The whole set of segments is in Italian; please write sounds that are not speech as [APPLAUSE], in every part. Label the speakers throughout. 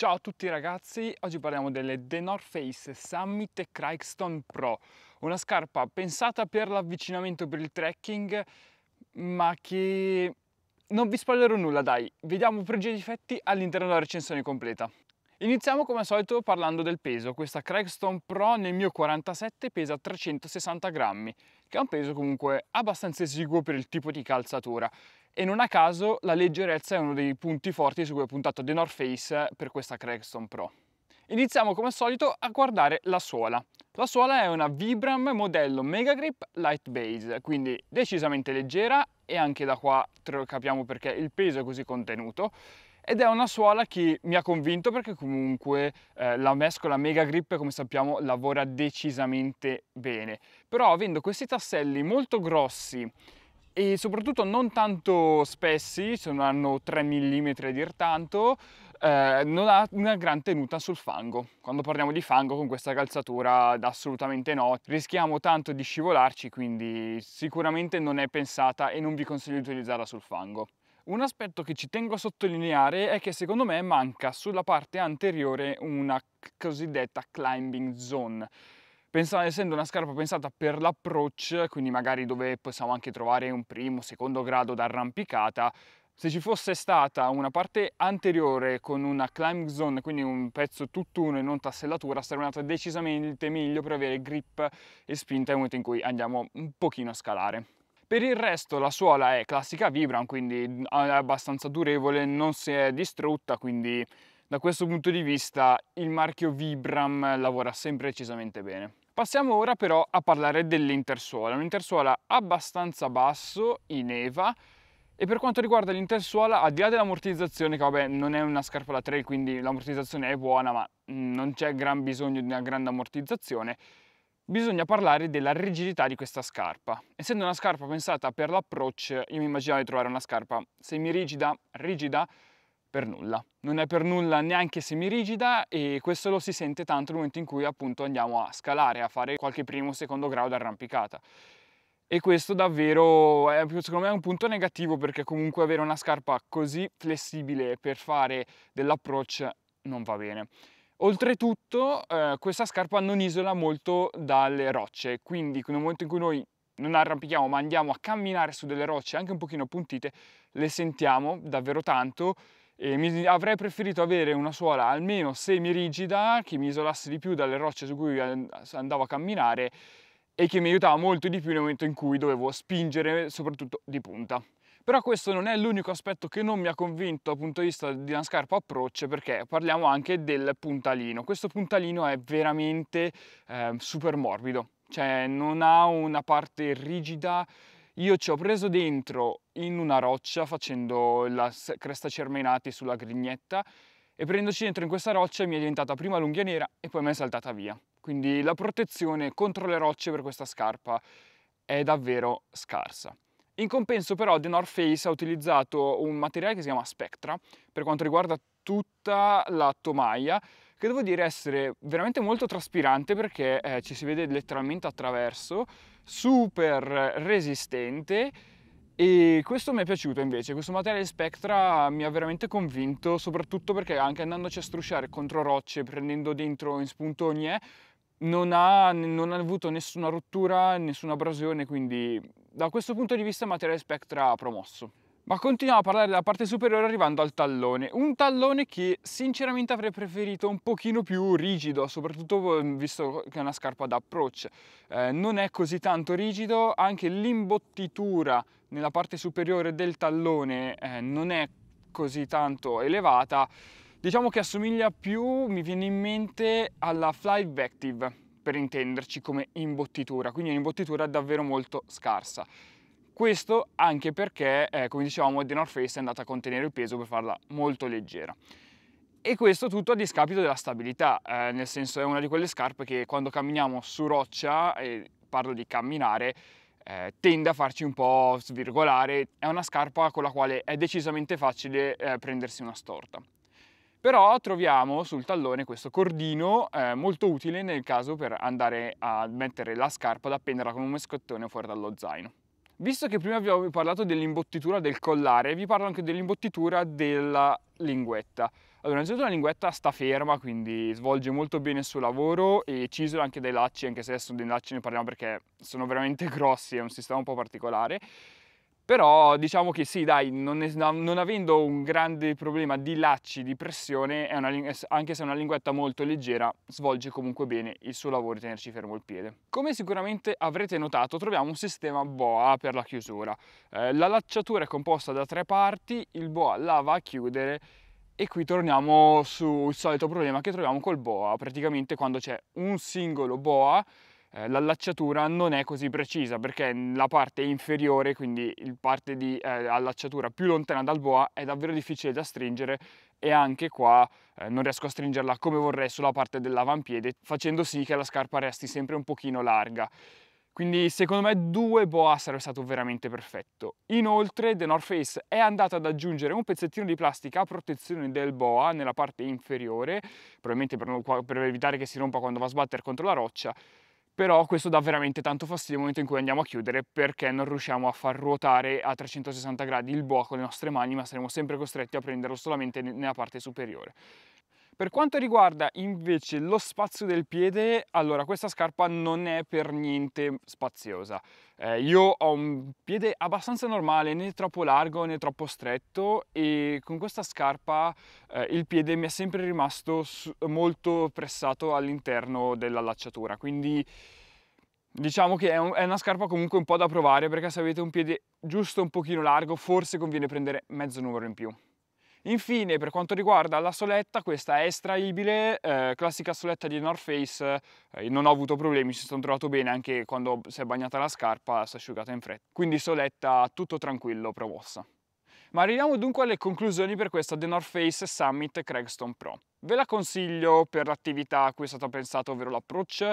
Speaker 1: Ciao a tutti ragazzi, oggi parliamo delle The North Face Summit Crikestone Pro, una scarpa pensata per l'avvicinamento per il trekking, ma che non vi spoilerò nulla, dai, vediamo pregi e difetti all'interno della recensione completa. Iniziamo come al solito parlando del peso, questa Crikestone Pro nel mio 47 pesa 360 grammi, che è un peso comunque abbastanza esiguo per il tipo di calzatura e non a caso la leggerezza è uno dei punti forti su cui ha puntato The North Face per questa Cragstone Pro. Iniziamo come al solito a guardare la suola. La suola è una Vibram modello Mega Grip Light Base, quindi decisamente leggera e anche da qua capiamo perché il peso è così contenuto ed è una suola che mi ha convinto perché comunque eh, la mescola Mega Grip come sappiamo lavora decisamente bene però avendo questi tasselli molto grossi e soprattutto non tanto spessi, sono, hanno 3 mm a dir tanto, eh, non ha una gran tenuta sul fango. Quando parliamo di fango con questa calzatura assolutamente no, rischiamo tanto di scivolarci quindi sicuramente non è pensata e non vi consiglio di utilizzarla sul fango. Un aspetto che ci tengo a sottolineare è che secondo me manca sulla parte anteriore una cosiddetta climbing zone Pensa, essendo una scarpa pensata per l'approach, quindi magari dove possiamo anche trovare un primo, secondo grado d'arrampicata, se ci fosse stata una parte anteriore con una climb zone, quindi un pezzo tutt'uno e non tassellatura, sarebbe andata decisamente meglio per avere grip e spinta nel momento in cui andiamo un pochino a scalare. Per il resto la suola è classica Vibram, quindi è abbastanza durevole, non si è distrutta, quindi da questo punto di vista il marchio Vibram lavora sempre decisamente bene. Passiamo ora però a parlare dell'intersuola, un'intersuola abbastanza basso in EVA e per quanto riguarda l'intersuola, al di là dell'ammortizzazione, che vabbè non è una scarpa da trail, quindi l'ammortizzazione è buona, ma non c'è gran bisogno di una grande ammortizzazione, bisogna parlare della rigidità di questa scarpa. Essendo una scarpa pensata per l'approach, io mi immaginavo di trovare una scarpa semirigida, rigida, rigida per nulla. Non è per nulla neanche semirigida e questo lo si sente tanto nel momento in cui appunto andiamo a scalare, a fare qualche primo o secondo grado d'arrampicata. E questo davvero è secondo me un punto negativo perché comunque avere una scarpa così flessibile per fare dell'approach non va bene. Oltretutto eh, questa scarpa non isola molto dalle rocce, quindi nel momento in cui noi non arrampichiamo ma andiamo a camminare su delle rocce anche un pochino appuntite, le sentiamo davvero tanto mi, avrei preferito avere una suola almeno semi-rigida che mi isolasse di più dalle rocce su cui andavo a camminare e che mi aiutava molto di più nel momento in cui dovevo spingere soprattutto di punta. Però questo non è l'unico aspetto che non mi ha convinto dal punto di vista di una scarpa approccio perché parliamo anche del puntalino. Questo puntalino è veramente eh, super morbido, cioè non ha una parte rigida io ci ho preso dentro in una roccia facendo la cresta cermenati sulla grignetta e prendoci dentro in questa roccia mi è diventata prima l'unghia nera e poi mi è saltata via. Quindi la protezione contro le rocce per questa scarpa è davvero scarsa. In compenso però The North Face ha utilizzato un materiale che si chiama Spectra per quanto riguarda tutta la tomaia che devo dire essere veramente molto traspirante perché eh, ci si vede letteralmente attraverso, super resistente e questo mi è piaciuto invece, questo materiale Spectra mi ha veramente convinto, soprattutto perché anche andandoci a strusciare contro rocce, prendendo dentro in spuntogne, non ha, non ha avuto nessuna rottura, nessuna abrasione, quindi da questo punto di vista materiale Spectra ha promosso. Ma continuiamo a parlare della parte superiore arrivando al tallone, un tallone che sinceramente avrei preferito un pochino più rigido, soprattutto ehm, visto che è una scarpa d'approccio. eh, non è così tanto rigido, anche l'imbottitura nella parte superiore del tallone eh, non è così tanto elevata, diciamo che assomiglia più, mi viene in mente, alla Fly Vective, per intenderci come imbottitura, quindi un'imbottitura davvero molto scarsa. Questo anche perché, eh, come dicevamo, The North Face è andata a contenere il peso per farla molto leggera. E questo tutto a discapito della stabilità, eh, nel senso è una di quelle scarpe che quando camminiamo su roccia, e parlo di camminare, eh, tende a farci un po' svirgolare, è una scarpa con la quale è decisamente facile eh, prendersi una storta. Però troviamo sul tallone questo cordino eh, molto utile nel caso per andare a mettere la scarpa ad appenderla con un moschettone fuori dallo zaino. Visto che prima vi avevo parlato dell'imbottitura del collare, vi parlo anche dell'imbottitura della linguetta. Allora, innanzitutto la linguetta sta ferma, quindi svolge molto bene il suo lavoro e ci cisola anche dai lacci, anche se adesso dei lacci ne parliamo perché sono veramente [LAUGHS] grossi, è un sistema un po' particolare però diciamo che sì dai non, è, non avendo un grande problema di lacci di pressione una, anche se è una linguetta molto leggera svolge comunque bene il suo lavoro di tenerci fermo il piede come sicuramente avrete notato troviamo un sistema boa per la chiusura eh, la lacciatura è composta da tre parti il boa la va a chiudere e qui torniamo sul solito problema che troviamo col boa praticamente quando c'è un singolo boa eh, l'allacciatura non è così precisa perché la parte inferiore, quindi la parte di eh, allacciatura più lontana dal boa, è davvero difficile da stringere e anche qua eh, non riesco a stringerla come vorrei sulla parte dell'avampiede, facendo sì che la scarpa resti sempre un pochino larga. Quindi secondo me due boa sarebbe stato veramente perfetto. Inoltre The North Face è andata ad aggiungere un pezzettino di plastica a protezione del boa nella parte inferiore, probabilmente per, per evitare che si rompa quando va a sbattere contro la roccia, però questo dà veramente tanto fastidio nel momento in cui andiamo a chiudere perché non riusciamo a far ruotare a 360 gradi il boa con le nostre mani ma saremo sempre costretti a prenderlo solamente nella parte superiore per quanto riguarda invece lo spazio del piede, allora questa scarpa non è per niente spaziosa. Eh, io ho un piede abbastanza normale, né troppo largo né troppo stretto e con questa scarpa eh, il piede mi è sempre rimasto molto pressato all'interno dell'allacciatura. quindi diciamo che è, un, è, una scarpa comunque un po' da provare perché se avete un piede giusto un pochino largo forse conviene prendere mezzo numero in più. Infine per quanto riguarda la soletta, questa è estraibile, eh, classica soletta di North Face, eh, non ho avuto problemi, ci sono trovato bene anche quando si è bagnata la scarpa, si è asciugata in fretta. Quindi soletta tutto tranquillo, promossa. Ma arriviamo dunque alle conclusioni per questa The North Face Summit Craigstone Pro. Ve la consiglio per l'attività a cui è stato pensato, ovvero l'approach?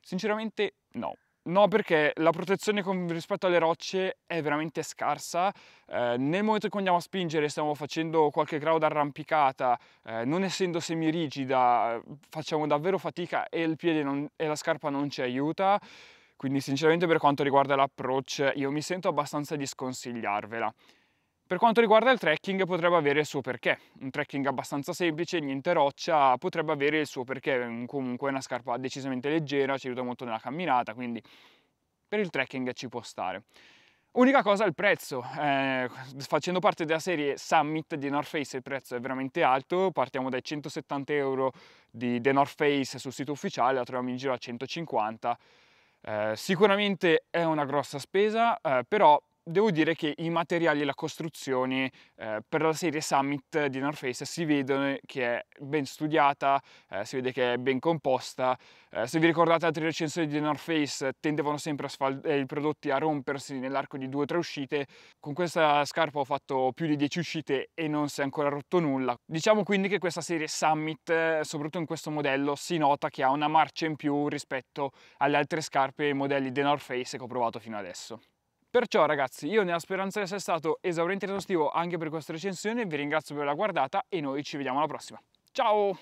Speaker 1: Sinceramente no. No, perché la protezione con, rispetto alle rocce è veramente scarsa. Eh, nel momento in cui andiamo a spingere, stiamo facendo qualche grado d'arrampicata, eh, non essendo semirigida, eh, facciamo davvero fatica e il piede non, e la scarpa non ci aiuta. Quindi, sinceramente, per quanto riguarda l'approach, io mi sento abbastanza di sconsigliarvela. Per quanto riguarda il trekking potrebbe avere il suo perché, un trekking abbastanza semplice, niente roccia, potrebbe avere il suo perché, comunque è una scarpa decisamente leggera, ci aiuta molto nella camminata, quindi per il trekking ci può stare. Unica cosa il prezzo, eh, facendo parte della serie Summit di North Face il prezzo è veramente alto, partiamo dai 170 euro di The North Face sul sito ufficiale, la troviamo in giro a 150, eh, sicuramente è una grossa spesa, eh, però devo dire che i materiali e la costruzione eh, per la serie Summit di North Face si vedono che è ben studiata, eh, si vede che è ben composta. Eh, se vi ricordate altre recensioni di North Face tendevano sempre eh, i prodotti a rompersi nell'arco di due o tre uscite. Con questa scarpa ho fatto più di 10 uscite e non si è ancora rotto nulla. Diciamo quindi che questa serie Summit, eh, soprattutto in questo modello, si nota che ha una marcia in più rispetto alle altre scarpe e modelli di North Face che ho provato fino adesso. Perciò ragazzi, io nella speranza di essere stato esaurente e esaustivo anche per questa recensione, vi ringrazio per la guardata e noi ci vediamo alla prossima. Ciao!